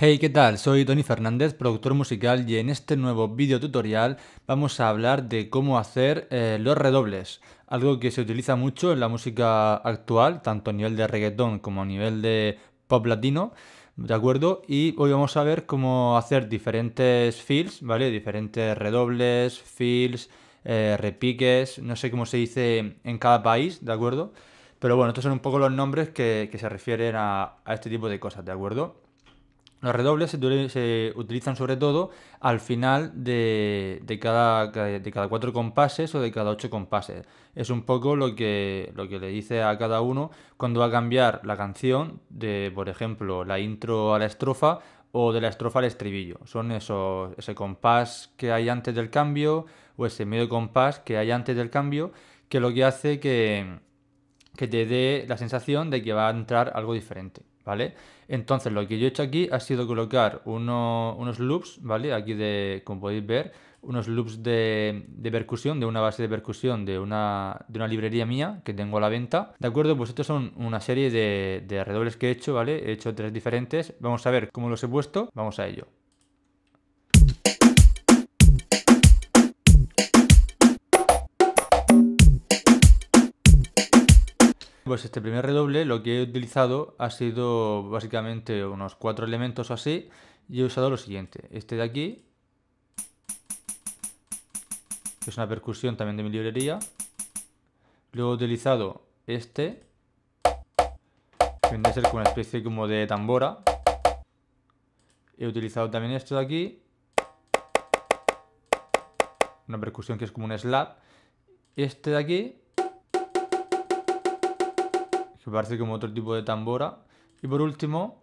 Hey, ¿qué tal? Soy Tony Fernández, productor musical, y en este nuevo video tutorial vamos a hablar de cómo hacer eh, los redobles, algo que se utiliza mucho en la música actual, tanto a nivel de reggaetón como a nivel de pop latino, ¿de acuerdo? Y hoy vamos a ver cómo hacer diferentes fills, ¿vale? Diferentes redobles, fills, eh, repiques, no sé cómo se dice en cada país, ¿de acuerdo? Pero bueno, estos son un poco los nombres que, se refieren a, a este tipo de cosas, ¿de acuerdo? Los redobles se, utilizan sobre todo al final de, cada, cuatro compases o de cada ocho compases. Es un poco lo que, le dice a cada uno cuando va a cambiar la canción de, por ejemplo, la intro a la estrofa o de la estrofa al estribillo. Son esos, ese compás que hay antes del cambio o ese medio compás que hay antes del cambio que lo que hace que te dé la sensación de que va a entrar algo diferente. ¿vale? Entonces lo que yo he hecho aquí ha sido colocar unos loops, ¿vale? Aquí de, como podéis ver, unos loops de, percusión, de una base de percusión de una, de una librería mía que tengo a la venta. ¿De acuerdo? Pues estos son una serie de, de que he hecho, ¿vale? He hecho tres diferentes. Vamos a ver cómo los he puesto. Vamos a ello. Pues este primer redoble lo que he utilizado ha sido básicamente unos cuatro elementos o así y he usado lo siguiente. Este de aquí, que es una percusión también de mi librería. Luego he utilizado este, que viene a ser como una especie como de tambora. He utilizado también esto de aquí, una percusión que es como un slap. Este de aquí me parece como otro tipo de tambora. Y por último,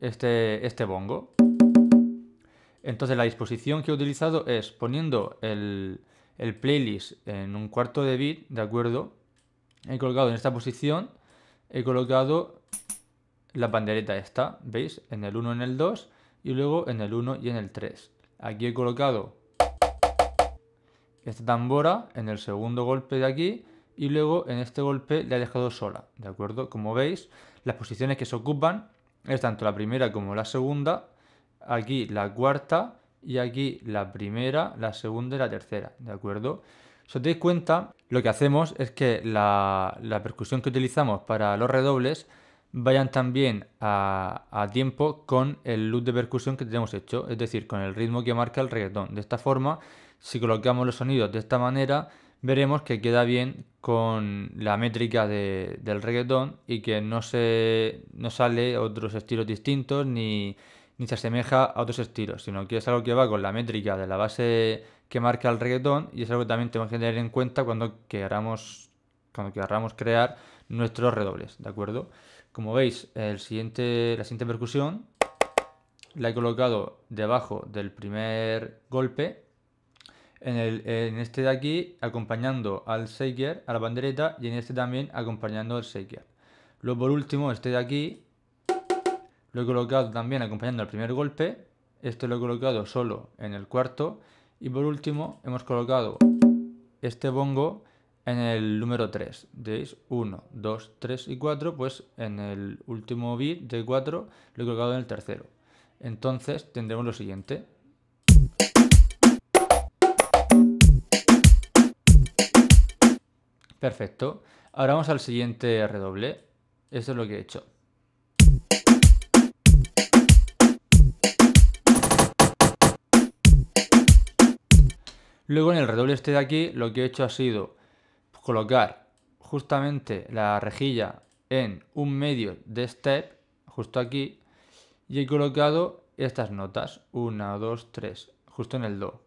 este, este, bongo. Entonces la disposición que he utilizado es poniendo el, playlist en un cuarto de bit, ¿de acuerdo? He colocado en esta posición, he colocado la pandereta esta, ¿veis? En el 1, en el 2 y luego en el 1 y en el 3. Aquí he colocado esta tambora en el segundo golpe de aquí y luego en este golpe le ha dejado sola, ¿de acuerdo? Como veis, las posiciones que se ocupan es tanto la primera como la segunda, aquí la cuarta y aquí la primera, la segunda y la tercera, ¿de acuerdo? Si os dais cuenta, lo que hacemos es que la, percusión que utilizamos para los redobles vayan también a, a, tiempo con el loop de percusión que tenemos hecho, es decir, con el ritmo que marca el reggaetón. De esta forma, si colocamos los sonidos de esta manera, veremos que queda bien con la métrica del reggaetón y que no, se, no sale otros estilos distintos ni, se asemeja a otros estilos, sino que es algo que va con la métrica de la base que marca el reggaetón y es algo que también tenemos que tener en cuenta cuando queramos, cuando crear nuestros redobles, ¿de acuerdo? Como veis, el siguiente, la siguiente percusión la he colocado debajo del primer golpe en, este de aquí acompañando al shaker, a la bandereta, y en este también acompañando al shaker. Luego por último, este de aquí, lo he colocado también acompañando al primer golpe, este lo he colocado solo en el cuarto, y por último hemos colocado este bongo en el número 3. ¿Veis? 1, 2, 3 y 4, pues en el último bit de 4 lo he colocado en el tercero. Entonces tendremos lo siguiente. Perfecto. Ahora vamos al siguiente redoble. Eso es lo que he hecho. Luego en el redoble este de aquí lo que he hecho ha sido colocar justamente la rejilla en un medio de step, justo aquí, y he colocado estas notas, 1, 2, 3, justo en el Do.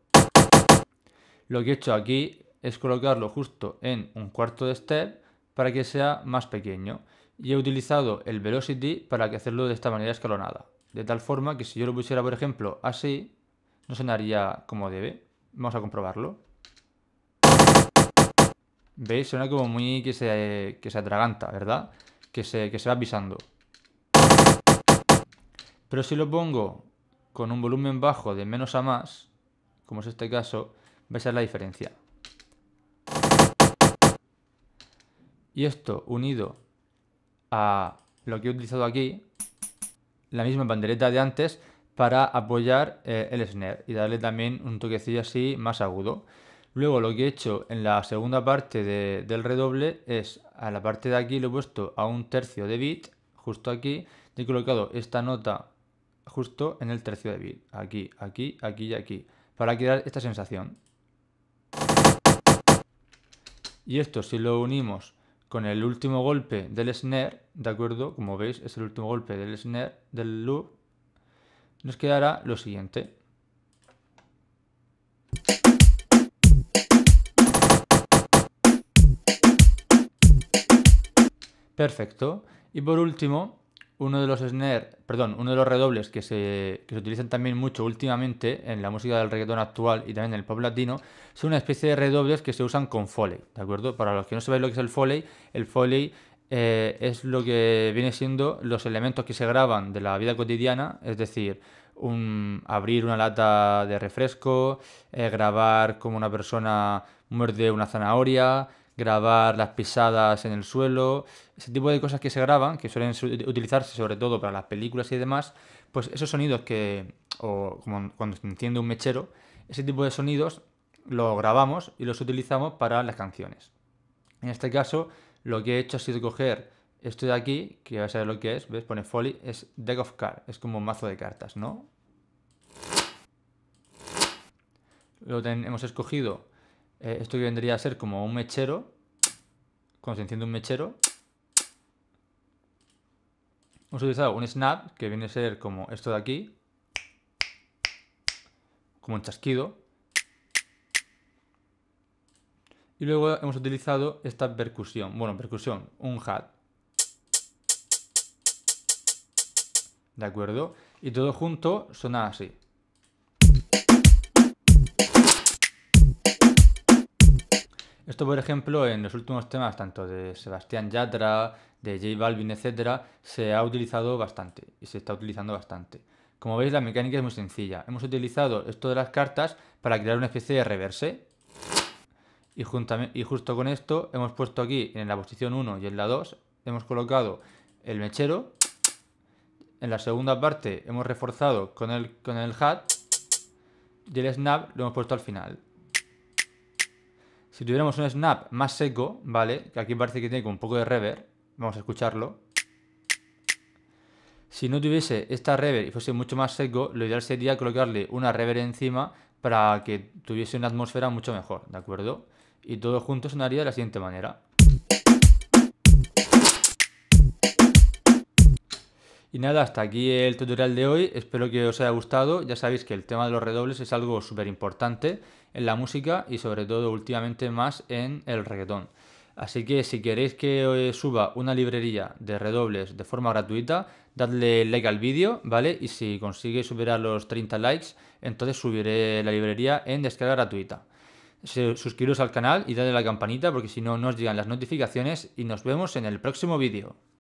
Lo que he hecho aquí es colocarlo justo en un cuarto de step para que sea más pequeño. Y he utilizado el velocity para hacerlo de esta manera escalonada. De tal forma que si yo lo pusiera, por ejemplo, así, no sonaría como debe. Vamos a comprobarlo. ¿Veis? Suena como muy que se, que se atraganta, ¿verdad? Que se, que se va pisando. Pero si lo pongo con un volumen bajo de menos a más, como es este caso, vais a la diferencia. Y esto unido a lo que he utilizado aquí, la misma bandereta de antes, para apoyar eh, el snare y darle también un toquecillo así más agudo. Luego lo que he hecho en la segunda parte del redoble es a la parte de aquí lo he puesto a un tercio de bit, justo aquí, y he colocado esta nota justo en el tercio de bit, aquí, aquí, aquí y aquí, para crear esta sensación. Y esto si lo unimos con el último golpe del snare, ¿de acuerdo? Como veis, es el último golpe del snare del loop, nos quedará lo siguiente. Perfecto. Y por último, uno de los snare, perdón, uno de los redobles que se, que se utilizan también mucho últimamente en la música del reggaetón actual y también en el pop latino, son una especie de redobles que se usan con foley, ¿de acuerdo? Para los que no sabéis lo que es el foley, el foley eh, es lo que viene siendo los elementos que se graban de la vida cotidiana, es decir, un, abrir una lata de refresco, eh, grabar como una persona muerde una zanahoria, grabar las pisadas en el suelo, ese tipo de cosas que se graban, que suelen utilizarse sobre todo para las películas y demás, pues esos sonidos que, o como cuando se enciende un mechero, ese tipo de sonidos los grabamos y los utilizamos para las canciones. En este caso, lo que he hecho ha sido coger esto de aquí, que va a ver lo que es, ¿ves? Pone Folly, es Deck of Cards, es como un mazo de cartas, ¿no? Lo hemos escogido eh, esto que vendría a ser como un mechero. Cuando se enciende un mechero. Hemos utilizado un snap, que viene a ser como esto de aquí. Como un chasquido. Y luego hemos utilizado esta percusión. Bueno, percusión, un hat. ¿De acuerdo? Y todo junto suena así. Esto, por ejemplo, en los últimos temas, tanto de Sebastián Yatra, de J Balvin, etcétera, se ha utilizado bastante y se está utilizando bastante. Como veis, la mecánica es muy sencilla. Hemos utilizado esto de las cartas para crear una especie de reverse. Y, justo con esto hemos puesto aquí, en la posición 1 y en la 2, hemos colocado el mechero. En la segunda parte hemos reforzado con con el hat. Y el snap lo hemos puesto al final. Si tuviéramos un snap más seco, ¿vale? Que aquí parece que tiene un poco de reverb. Vamos a escucharlo. Si no tuviese esta reverb y fuese mucho más seco, lo ideal sería colocarle una reverb encima para que tuviese una atmósfera mucho mejor, ¿de acuerdo? Y todo junto sonaría de la siguiente manera. Y nada, hasta aquí el tutorial de hoy, espero que os haya gustado, ya sabéis que el tema de los redobles es algo súper importante en la música y sobre todo últimamente más en el reggaetón. Así que si queréis que suba una librería de redobles de forma gratuita, dadle like al vídeo, ¿vale? Y si consigue superar los 30 likes, entonces subiré la librería en descarga gratuita. Suscribiros al canal y dadle a la campanita porque si no, no os llegan las notificaciones y nos vemos en el próximo vídeo.